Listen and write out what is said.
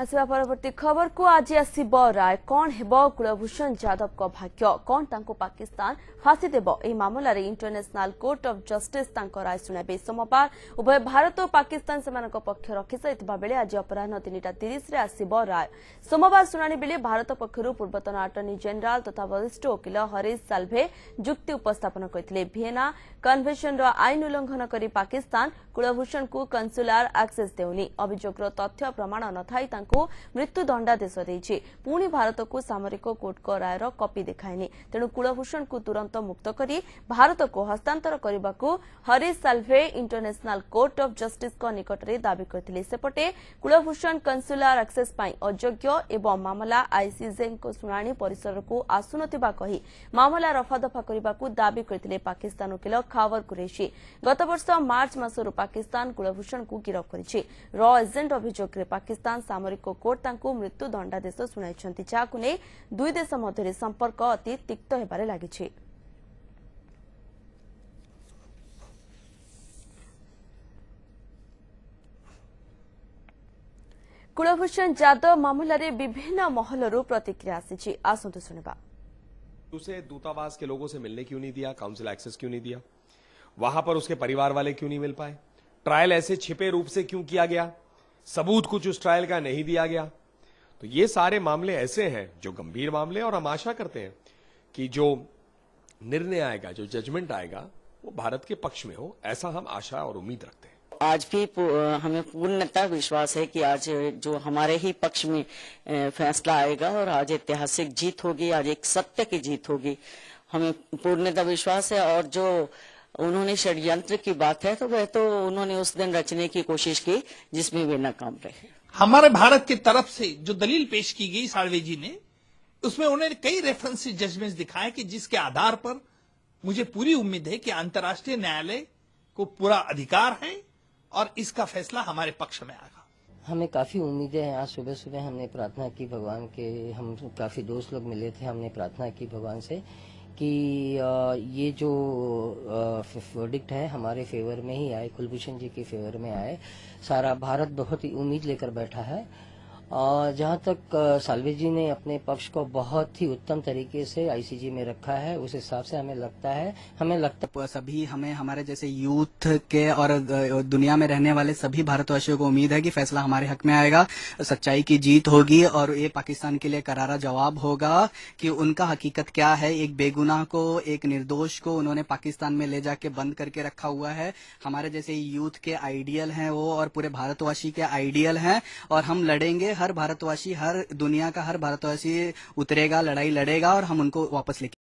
ଆସିବା ପରବର୍ତ୍ତୀ ଖବରକୁ ଆଜି ଆସିବ ରାୟ କ'ଣ ହେବ କୁଳଭୂଷଣ ଯାଦବଙ୍କ ଭାଗ୍ୟ କ'ଣ ତାଙ୍କୁ ପାକିସ୍ତାନ ଫାଶୀ ଦେବ ଏହି ମାମଲାରେ ଇଣ୍ଟରନ୍ୟାସନାଲ କୋର୍ଟ ଅଫ୍ ଜଷ୍ଟିସ୍ ତାଙ୍କ ରାୟ ଶୁଣାଇବେ ସୋମବାର ଉଭୟ ଭାରତ ଓ ପାକିସ୍ତାନ ସେମାନଙ୍କ ପକ୍ଷ ରଖିସାରିଥିବା ବେଳେ ଆଜି ଅପରାହ୍ନ ତିନିଟା ତିରିଶରେ ଆସିବ ରାୟ ସୋମବାର ଶୁଣାଣି ବେଳେ ଭାରତ ପକ୍ଷରୁ ପୂର୍ବତନ ଆଟର୍ଣ୍ଣି ଜେନେରାଲ ତଥା ବରିଷ୍ଠ ଓକିଲ ହରିଶ ସାଲ୍ଭେ ଯୁକ୍ତି ଉପସ୍ଥାପନ କରିଥିଲେ ଭିଏନା କନ୍ଭେନ୍ସନର ଆଇନ ଉଲ୍ଲଂଘନ କରି ପାକିସ୍ତାନ କୁଳଭୂଷଣଙ୍କୁ କନ୍ସୁଲାର ଆକ୍ସେସ୍ ଦେଉନି ଅଭିଯୋଗର ତଥ୍ୟ ପ୍ରମାଣ ନଥାଇ ତାଙ୍କୁ ଆରୋପୀଙ୍କୁ ମୃତ୍ୟୁଦଣ୍ଡାଦେଶ ଦେଇଛି ପୁଣି ଭାରତକୁ ସାମରିକ କୋର୍ଟଙ୍କ ରାୟର କପି ଦେଖାଇନି ତେଣୁ କୁଳଭୂଷଣଙ୍କୁ ତୁରନ୍ତ ମୁକ୍ତ କରି ଭାରତକୁ ହସ୍ତାନ୍ତର କରିବାକୁ Harish Salve international court of ଜଷ୍ଟିସ୍ଙ୍କ ନିକଟରେ ଦାବି କରିଥିଲେ ସେପଟେ କୁଳଭୂଷଣ କନ୍ସୁଲାର ଆକ୍ସେସ୍ ପାଇଁ ଅଯୋଗ୍ୟ ଏବଂ ମାମଲା ଆଇସିଜେଙ୍କ ଶୁଣାଣି ପରିସରକୁ ଆସୁନଥିବା କହି ମାମଲା ରଫାଦଫା କରିବାକୁ ଦାବି କରିଥିଲେ ପାକିସ୍ତାନ ଓକିଲ ଖାୱର କୁରେସି ଗତବର୍ଷ ମାର୍ଚ୍ଚ ମାସରୁ ପାକିସ୍ତାନ କୁଳଭୂଷଣଙ୍କୁ ଗିରଫ କରିଛି ର ଏଜେଣ୍ଟ ଅଭିଯୋଗରେ ପାକିସ୍ତାନ ସାମରିକ ଆମେରିକ କୋର୍ଟ ତାଙ୍କୁ ମୃତ୍ୟୁ ଦଣ୍ଡାଦେଶ ଶୁଣାଇଛନ୍ତି ଯାହାକୁ ନେଇ ଦୁଇ ଦେଶ ମଧ୍ୟରେ ସମ୍ପର୍କ ଅତି ତିକ୍ତ ହେବାରେ ଲାଗିଛି कुलभूषण जाधव मामलें विभिन्न महलर प्रतिक्रिया उसे दूतावास के लोगों से मिलने क्यों नहीं दिया काउंसिल एक्सेस क्यों नहीं दिया वहां पर उसके परिवार वाले क्यों नहीं मिल पाए ट्रायल ऐसे छिपे रूप से क्यों किया गया सबूत कुछ उस ट्रायल का नहीं दिया गया तो ये सारे मामले ऐसे हैं जो गंभीर मामले और हम आशा करते हैं कि जो निर्णय आएगा जो जजमेंट आएगा वो भारत के पक्ष में हो ऐसा हम आशा और उम्मीद रखते हैं आज भी हमें पूर्णतः विश्वास है कि आज जो हमारे ही पक्ष में फैसला आएगा और आज ऐतिहासिक जीत होगी आज एक सत्य की जीत होगी हमें पूर्णतः विश्वास है और जो उन्होंने षडयंत्र की बात है तो वह तो उन्होंने उस दिन रचने की कोशिश की जिसमें वे नाकाम रहे हमारे भारत की तरफ से जो दलील पेश की गई साड़वे जी ने उसमें उन्होंने कई रेफरेंसेस जजमेंट दिखाए कि जिसके आधार पर मुझे पूरी उम्मीद है कि अंतर्राष्ट्रीय न्यायालय को पूरा अधिकार है और इसका फैसला हमारे पक्ष में आएगा हमें काफ़ी उम्मीदें हैं आज सुबह सुबह हमने प्रार्थना की भगवान के हम काफ़ी दोस्त लोग मिले थे हमने प्रार्थना की भगवान से कि ये जो वर्डिक्ट है हमारे फेवर में ही आए कुलभूषण जी के फेवर में आए सारा भारत बहुत ही उम्मीद लेकर बैठा है जहां तक सालवे जी ने अपने पक्ष को बहुत ही उत्तम तरीके से आईसीजी में रखा है उस हिसाब से हमें लगता है हमें लगता है सभी हमें हमारे जैसे यूथ के और दुनिया में रहने वाले सभी भारतवासियों को उम्मीद है कि फैसला हमारे हक में आएगा सच्चाई की जीत होगी और ये पाकिस्तान के लिए करारा जवाब होगा कि उनका हकीकत क्या है एक बेगुनाह को एक निर्दोष को उन्होंने पाकिस्तान में ले जाके बंद करके रखा हुआ है हमारे जैसे यूथ के आइडियल हैं वो और पूरे भारतवासी के आइडियल हैं और हम लड़ेंगे हर भारतवासी हर दुनिया का हर भारतवासी उतरेगा लड़ाई लड़ेगा और हम उनको वापस लेके